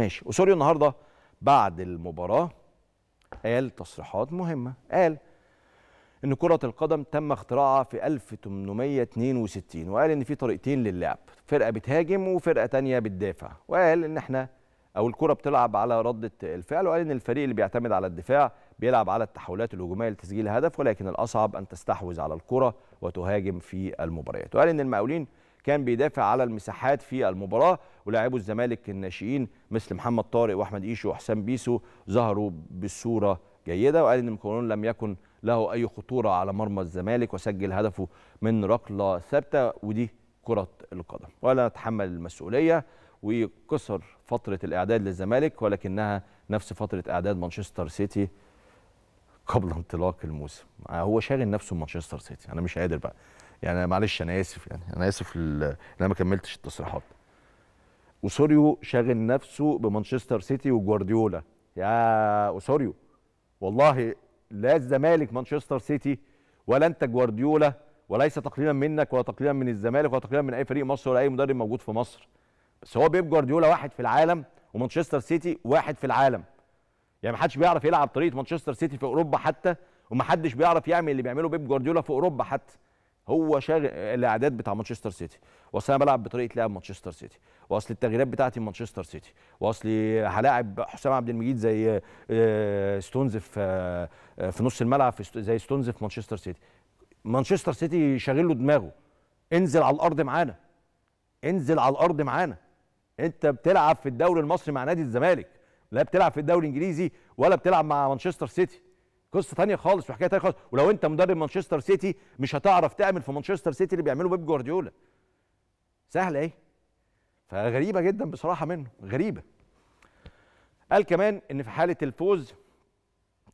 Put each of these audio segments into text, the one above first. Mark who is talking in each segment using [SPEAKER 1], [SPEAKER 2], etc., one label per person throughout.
[SPEAKER 1] ماشي اوسوريو النهارده بعد المباراه قال تصريحات مهمه قال ان كره القدم تم اختراعها في 1862 وقال ان في طريقتين للعب فرقه بتهاجم وفرقه تانية بتدافع وقال ان احنا او الكره بتلعب على رده الفعل وقال ان الفريق اللي بيعتمد على الدفاع بيلعب على التحولات الهجوميه لتسجيل هدف ولكن الاصعب ان تستحوذ على الكره وتهاجم في المباريات وقال ان المقاولين كان بيدافع على المساحات في المباراه ولاعبو الزمالك الناشئين مثل محمد طارق واحمد ايشو وحسام بيسو ظهروا بصوره جيده وقال ان مكونون لم يكن له اي خطوره على مرمى الزمالك وسجل هدفه من ركله ثابته ودي كره القدم ولا نتحمل المسؤوليه وكسر فتره الاعداد للزمالك ولكنها نفس فتره اعداد مانشستر سيتي قبل انطلاق الموسم هو شاغل نفسه بمانشستر سيتي انا مش قادر بقى يعني معلش انا اسف يعني انا اسف ان انا ما كملتش التصريحات اوسوريو شاغل نفسه بمانشستر سيتي وجوارديولا يا اوسوريو والله لا الزمالك مانشستر سيتي ولا انت جوارديولا وليس تقليلا منك ولا تقليلا من الزمالك ولا تقليلا من اي فريق مصر ولا اي مدرب موجود في مصر بس هو بيب جوارديولا واحد في العالم ومانشستر سيتي واحد في العالم يعني ما حدش بيعرف يلعب طريقه مانشستر سيتي في اوروبا حتى وما حدش بيعرف يعمل اللي بيعمله بيب جوارديولا في اوروبا حتى هو شاغل الاعداد بتاع مانشستر سيتي واصل انا بلعب بطريقه لعب مانشستر سيتي واصل التغييرات بتاعتي مانشستر سيتي واصل هلاعب حسام عبد المجيد زي آه، ستونز في آه، في نص الملعب زي ستونز في مانشستر سيتي مانشستر سيتي شاغل له دماغه انزل على الارض معانا انزل على الارض معانا انت بتلعب في الدوري المصري مع نادي الزمالك لا بتلعب في الدوري الانجليزي ولا بتلعب مع مانشستر سيتي قصه ثانيه خالص وحكايه ثانيه خالص ولو انت مدرب مانشستر سيتي مش هتعرف تعمل في مانشستر سيتي اللي بيعمله بيب جوارديولا سهله ايه فغريبه جدا بصراحه منه غريبه قال كمان ان في حاله الفوز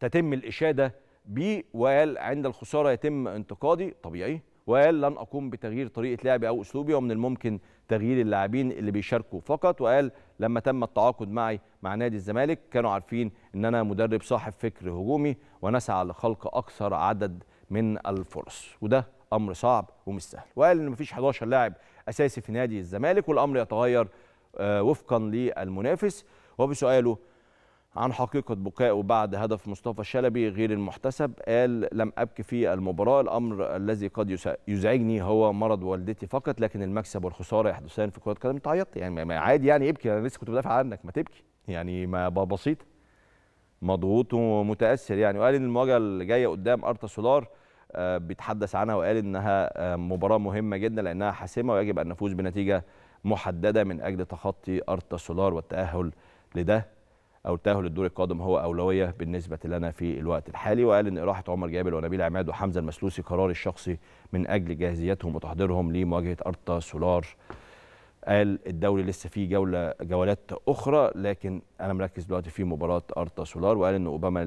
[SPEAKER 1] تتم الاشاده بي وقال عند الخساره يتم انتقادي طبيعي وقال لن أقوم بتغيير طريقة لعبي أو أسلوبي ومن الممكن تغيير اللاعبين اللي بيشاركوا فقط وقال لما تم التعاقد معي مع نادي الزمالك كانوا عارفين أن أنا مدرب صاحب فكر هجومي ونسعى لخلق أكثر عدد من الفرص وده أمر صعب ومش سهل وقال أن مفيش 11 لاعب أساسي في نادي الزمالك والأمر يتغير آه، وفقا للمنافس وبسؤاله عن حقيقة بكائه بعد هدف مصطفى شلبي غير المحتسب قال لم أبكي في المباراة الأمر الذي قد يزعجني هو مرض والدتي فقط لكن المكسب والخسارة يحدثان في كرة القدم تعيط يعني عادي يعني ابكي أنا لسه كنت بدافع عنك ما تبكي يعني ما بسيط مضغوط ومتأثر يعني وقال إن المواجهة اللي جاية قدام أرتا سولار آه، بيتحدث عنها وقال إنها آه، مباراة مهمة جدا لأنها حاسمة ويجب أن نفوز بنتيجة محددة من أجل تخطي أرتا سولار والتأهل لده او التاهل للدور القادم هو اولويه بالنسبه لنا في الوقت الحالي وقال ان اراحه عمر جابر ونبيل عماد وحمزه المسلوسي قراري الشخصي من اجل جاهزيتهم وتحضيرهم لمواجهه ارتا سولار قال الدوري لسه فيه جوله جولات اخرى لكن انا مركز دلوقتي في مباراه ارتا سولار وقال ان اوباما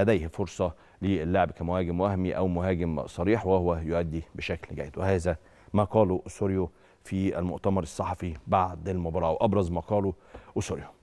[SPEAKER 1] لديه فرصه للعب كمهاجم وهمي او مهاجم صريح وهو يؤدي بشكل جيد وهذا ما قاله سوريو في المؤتمر الصحفي بعد المباراه وابرز ما قاله سوريو